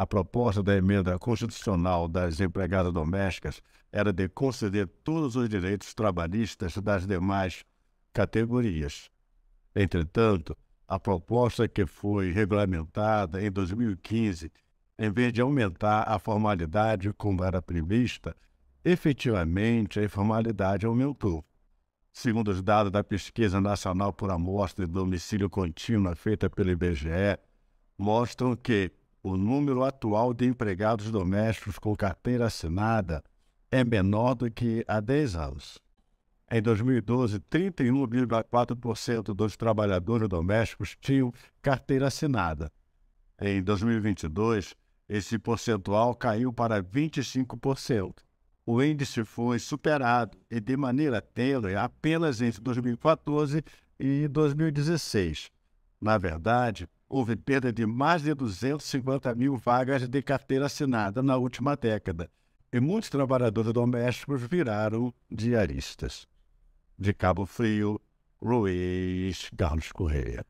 a proposta da emenda constitucional das empregadas domésticas era de conceder todos os direitos trabalhistas das demais categorias. Entretanto, a proposta que foi regulamentada em 2015, em vez de aumentar a formalidade como era prevista, efetivamente a informalidade aumentou. Segundo os dados da Pesquisa Nacional por Amostra de Domicílio Contínua feita pelo IBGE, mostram que o número atual de empregados domésticos com carteira assinada é menor do que há 10 anos. Em 2012, 31,4% dos trabalhadores domésticos tinham carteira assinada. Em 2022, esse percentual caiu para 25%. O índice foi superado e de maneira tênue apenas entre 2014 e 2016. Na verdade, houve perda de mais de 250 mil vagas de carteira assinada na última década, e muitos trabalhadores domésticos viraram diaristas. De Cabo Frio, Luiz Carlos Correia.